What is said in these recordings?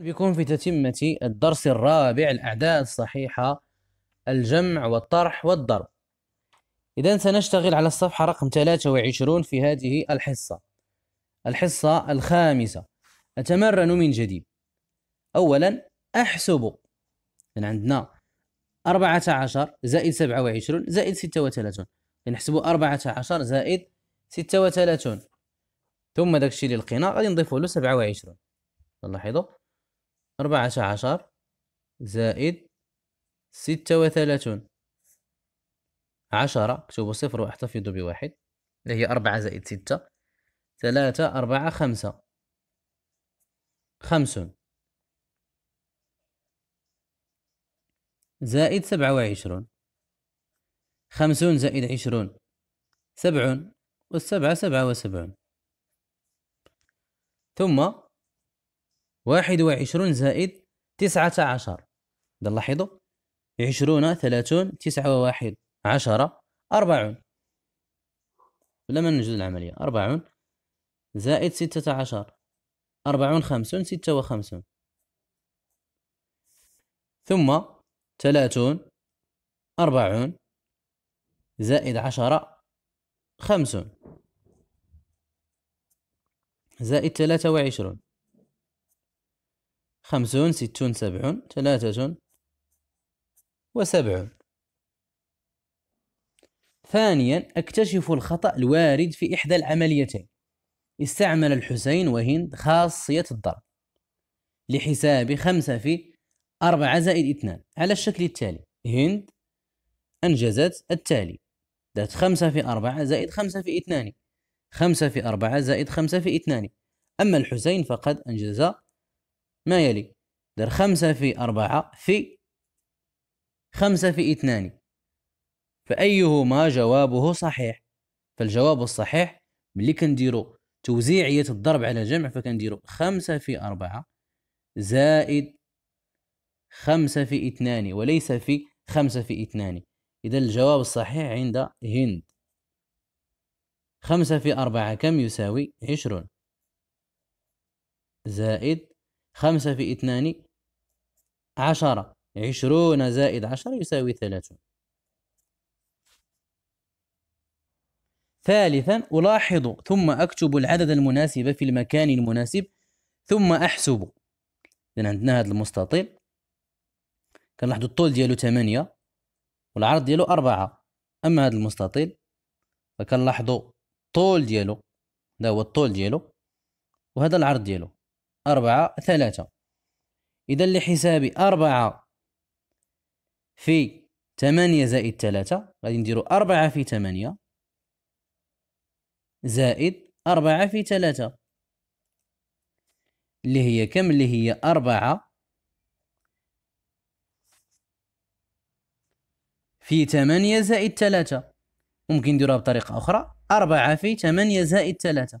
بيكون في تتمة الدرس الرابع الأعداد الصحيحة الجمع والطرح والضرب إذا سنشتغل على الصفحة رقم 23 في هذه الحصة الحصة الخامسة أتمرن من جديد أولا أحسب إذن عندنا 14 زائد 27 زائد 36 نحسب 14 زائد 36 ثم داكشي اللي لقينا غادي نضيفوا له 27 لاحظوا أربعة عشر زائد ستة وثلاثون عشرة اكتبوا صفر واحتفظوا بواحد اللي هي أربعة زائد ستة ثلاثة أربعة خمسة خمسون زائد سبعة وعشرون خمسون زائد عشرون سبعون والسبعة سبعة وسبعون ثم واحد وعشرون زائد تسعة عشر ده لاحظوا عشرون ثلاثون تسعة وواحد عشرة أربعون لما نجد العملية أربعون زائد ستة عشر أربعون خمسون ستة وخمسون ثم ثلاثون أربعون زائد عشرة خمسون زائد ثلاثة وعشرون خمسون ستون سبعون ثلاثة وسبعون ثانيا اكتشف الخطأ الوارد في إحدى العمليتين استعمل الحسين وهند خاصية الضرب لحساب خمسة في أربعة زائد اثنان على الشكل التالي هند أنجزت التالي ذات خمسة في أربعة زائد خمسة في اثنان خمسة في أربعة زائد خمسة في اثنان أما الحسين فقد أنجز ما يلي دار خمسة في أربعة في خمسة في اثنان فأيهما جوابه صحيح فالجواب الصحيح ملي كنديرو توزيعية الضرب على الجمع فكنديرو خمسة في أربعة زائد خمسة في اثنان وليس في خمسة في اثنان إذا الجواب الصحيح عند هند خمسة في أربعة كم يساوي عشرون زائد خمسة في اثنان عشرة عشرون زائد عشرة يساوي ثلاثون ثالثا ألاحظ ثم أكتب العدد المناسب في المكان المناسب ثم أحسب إذن عندنا هذا المستطيل كنلاحظوا الطول ديالو ثمانية والعرض ديالو أربعة أما هذا المستطيل فكنلاحظوا الطول ديالو هذا هو الطول ديالو وهذا العرض ديالو أربعة ثلاثة إذا لحسابي أربعة في ثمانية زائد ثلاثة غادي نديرو أربعة في ثمانية زائد أربعة في ثلاثة اللي هي كم اللي هي أربعة في ثمانية زائد ثلاثة ممكن نديروها بطريقة أخرى أربعة في ثمانية زائد ثلاثة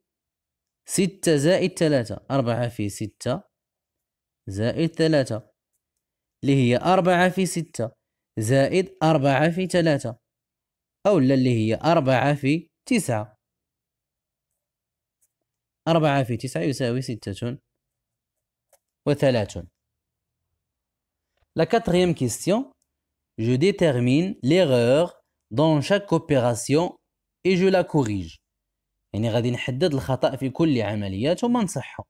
ستة زائد ثلاثة أربعة في ستة زائد ثلاثة اللي هي أربعة في ستة زائد أربعة في ثلاثة أو اللي هي أربعة في تسعة أربعة في تسعة يساوي ستة وثلاثة La quatrième question, je détermine l'erreur dans chaque opération et je la corrige. يعني غادي نحدد الخطأ في كل عملية ثم نصحه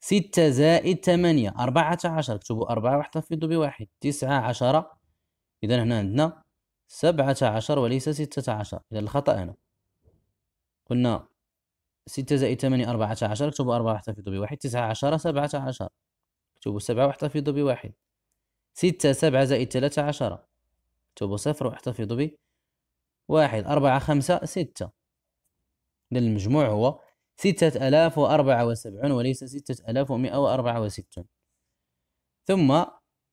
ستة زائد 8 أربعة عشر اكتبوا أربعة واحتفظوا بواحد تسعة عشرة إذا هنا عندنا سبعة عشر وليس ستة عشر إذا الخطأ هنا قلنا ستة زائد 8 أربعة عشر اكتبوا أربعة واحتفظوا بواحد تسعة عشرة سبعة عشر اكتبوا سبعة واحتفظوا بواحد ستة سبعة زائد 13 عشرة اكتبوا صفر واحتفظوا بواحد أربعة خمسة ستة المجموع هو ستة آلاف وأربعة وسبعون وليس ستة آلاف ومئة وأربعة وستون ثم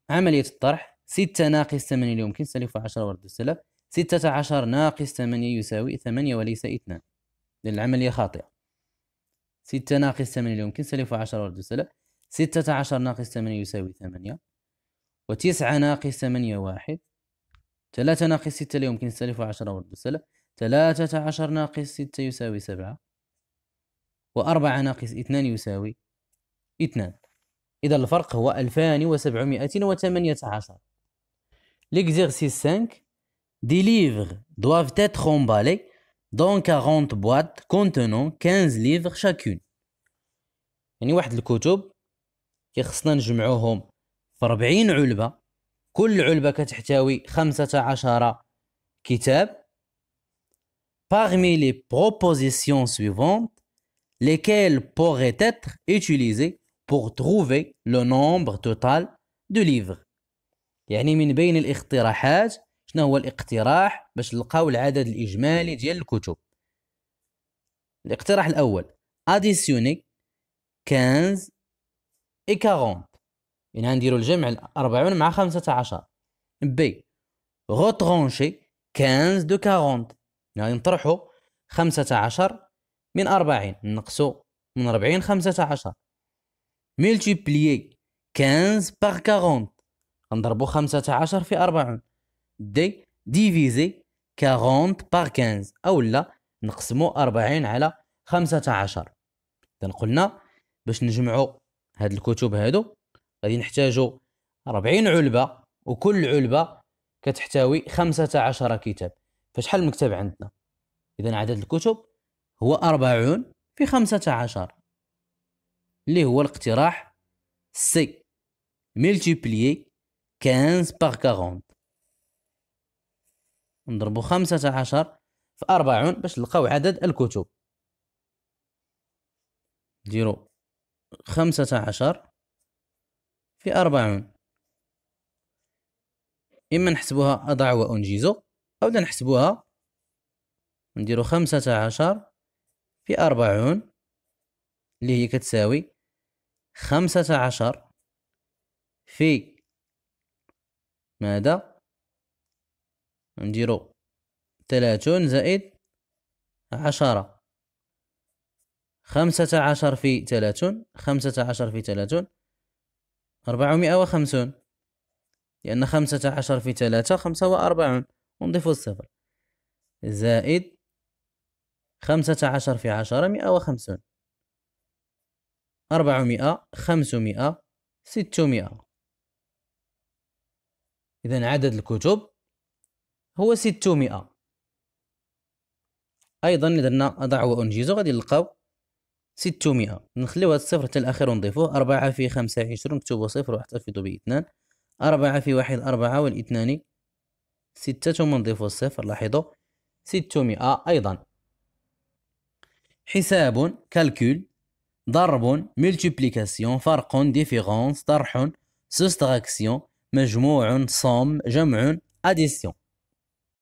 عملية الطرح ستة ناقص ثمانية اللي يمكن سلف عشر ورد السلف ستة عشر ناقص ثمانية يساوي ثمانية وليس اثنان العملية خاطئة ستة ناقص ثمانية اللي يمكن سلف عشر ورد السلف ستة عشر ناقص ثمانية يساوي ثمانية وتسعة ناقص ثمانية واحد ثلاثة ناقص ستة اللي يمكن سلف عشر ورد السلف ثلاثة عشر ناقص ستة يساوي سبعة وأربعة ناقص اثنان يساوي اثنان إذا الفرق هو ألفان وسبعمائة وثمانية عشر L'exercice 5 Des livres doivent être emballés dans 40 boîtes contenant 15 livres chacune. يعني واحد الكتب كيخصنا نجمعوهم في 40 علبة كل علبة كتحتوي 15 كتاب parmi les propositions suivantes, lesquelles pourraient être utilisées pour trouver le nombre total de livres. يعني من بين الاقتراحات شنو هو الاقتراح باش نلقاو العدد الاجمالي ديال الكتب الاقتراح الاول اديسيوني 15 اي 40 يعني نديرو الجمع 40 مع 15 بي روترونشي 15 دو 40 يعني نطرحوا 15 من 40 نقصوا من 40 15 ملتيبليي 15 بار 40 غنضربوا 15 في 40 دي ديفيزي 40 بار 15 او لا نقسموا 40 على 15 اذا قلنا باش نجمعوا هاد الكتب هادو غادي نحتاجوا 40 علبه وكل علبه كتحتوي 15 كتاب فشحال المكتب عندنا إذا عدد الكتب هو أربعون في خمسة عشر اللي هو الاقتراح سي ملتيبلي كانز باغ كاغون نضربو خمسة عشر في أربعون باش نلقاو عدد الكتب نديرو خمسة عشر في أربعون إما نحسبوها أضع وأنجزو أو نحسبوها نديرو خمسة عشر في أربعون اللي هي كتساوي خمسة عشر في ماذا نديرو تلاتون زائد عشرة خمسة عشر في تلاتون خمسة عشر في تلاتون أربعمائة وخمسون لأن خمسة عشر في ثلاثة خمسة وأربعون ونضيفو الصفر زائد خمسة عشر في عشرة مئة وخمسون أربعمائة خمسمائة ستمائة إذا عدد الكتب هو ستمائة أيضا درنا أضع وأنجزه غادي نلقاو ستمائة نخليو هاد الصفر حتى الأخير ونضيفوه أربعة في خمسة عشرون نكتبو صفر واحتفظو بإثنان أربعة في واحد أربعة والاثنان ستة ونضيف الصفر لاحظوا ستمائة أيضا حساب كالكول ضرب ملتيبليكاسيون فرق ديفيرونس طرح سوستراكسيون مجموع صم جمع اديسيون